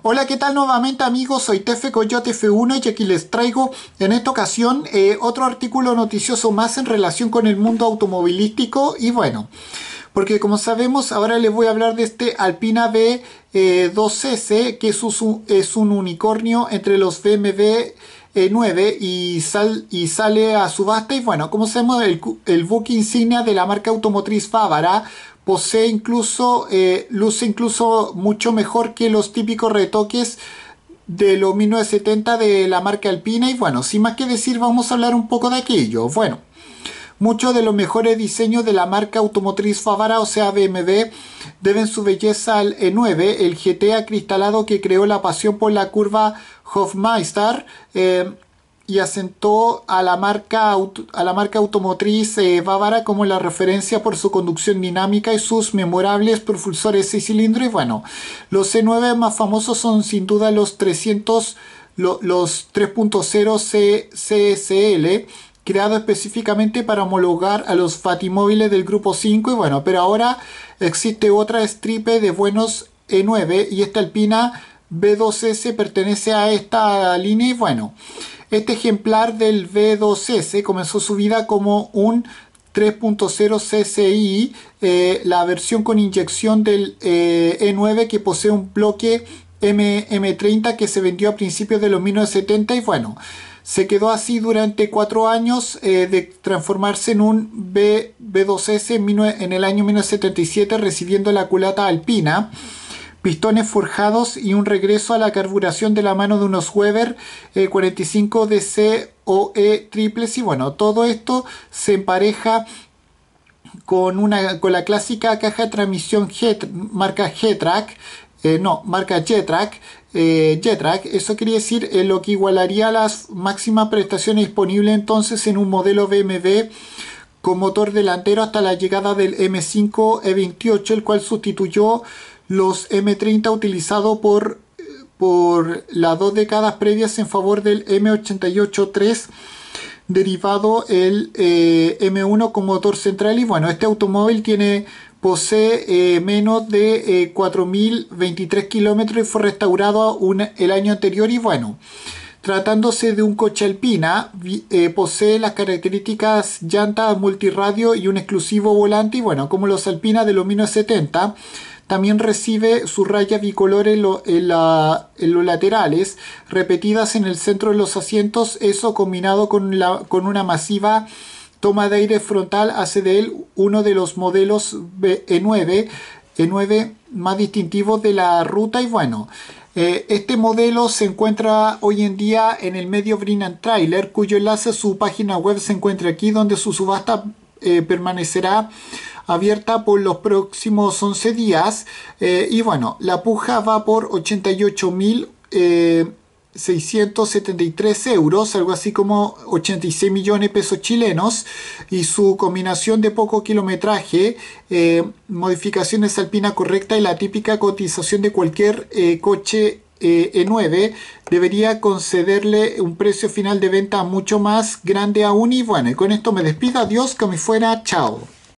Hola, ¿qué tal nuevamente amigos? Soy Tefe Coyote F1 y aquí les traigo en esta ocasión eh, otro artículo noticioso más en relación con el mundo automovilístico y bueno, porque como sabemos ahora les voy a hablar de este Alpina B2S eh, que es un, unicornio entre los BMW 9 eh, y, sal, y sale a subasta y bueno, como sabemos el, el buque insignia de la marca automotriz Fávara posee incluso, eh, luce incluso mucho mejor que los típicos retoques de los 1970 de la marca Alpina y bueno, sin más que decir vamos a hablar un poco de aquello. Bueno, muchos de los mejores diseños de la marca automotriz Favara, o sea BMW, deben su belleza al E9, el GT acristalado que creó la pasión por la curva Hofmeister. Eh, y asentó a la marca, a la marca automotriz eh, bávara como la referencia por su conducción dinámica y sus memorables propulsores y cilindros. Y bueno, los C9 más famosos son sin duda los 300, los 3.0 CSL creado específicamente para homologar a los Fatimóviles del grupo 5 y bueno, pero ahora existe otra stripe de buenos E9 y esta alpina B2S pertenece a esta línea y bueno, este ejemplar del B2S comenzó su vida como un 3.0 CCI, eh, la versión con inyección del E9 eh, e que posee un bloque M 30 que se vendió a principios de los 1970 y bueno, se quedó así durante cuatro años eh, de transformarse en un B, 2 s en, en el año 1977 recibiendo la culata alpina pistones forjados y un regreso a la carburación de la mano de unos Weber 45 eh, DC E triples y bueno, todo esto se empareja con, una, con la clásica caja de transmisión marca G-Track, eh, no, marca j track Jetrack, eh, eso quería decir lo que igualaría las máximas prestaciones disponibles entonces en un modelo BMW con motor delantero hasta la llegada del M5 E28, el cual sustituyó los M30 utilizado por, por las dos décadas previas en favor del M88-3 derivado el eh, M1 con motor central y bueno este automóvil tiene posee eh, menos de 4.023 eh, kilómetros y fue restaurado el año anterior y bueno tratándose de un coche alpina posee las características llantas multiradio y un exclusivo volante y bueno como los alpina de los 1970 también recibe su raya bicolor en, los laterales, repetidas en el centro de los asientos, eso combinado con, una masiva toma de aire frontal hace de él uno de los modelos E9, E9 e más distintivos de la ruta y bueno, eh, este modelo se encuentra hoy en día en el medio Brinan Trailer, cuyo enlace a su página web se encuentra aquí, donde su subasta eh, permanecerá abierta por los próximos 11 días. Eh, y bueno, la puja va por 88.673 eh, euros, algo así como 86 millones de pesos chilenos, y su combinación de poco kilometraje, eh, modificaciones alpina correcta y la típica cotización de cualquier coche E9 e debería concederle un precio final de venta mucho más grande aún. Y bueno, y con esto me despido, adiós, que me fuera, chao.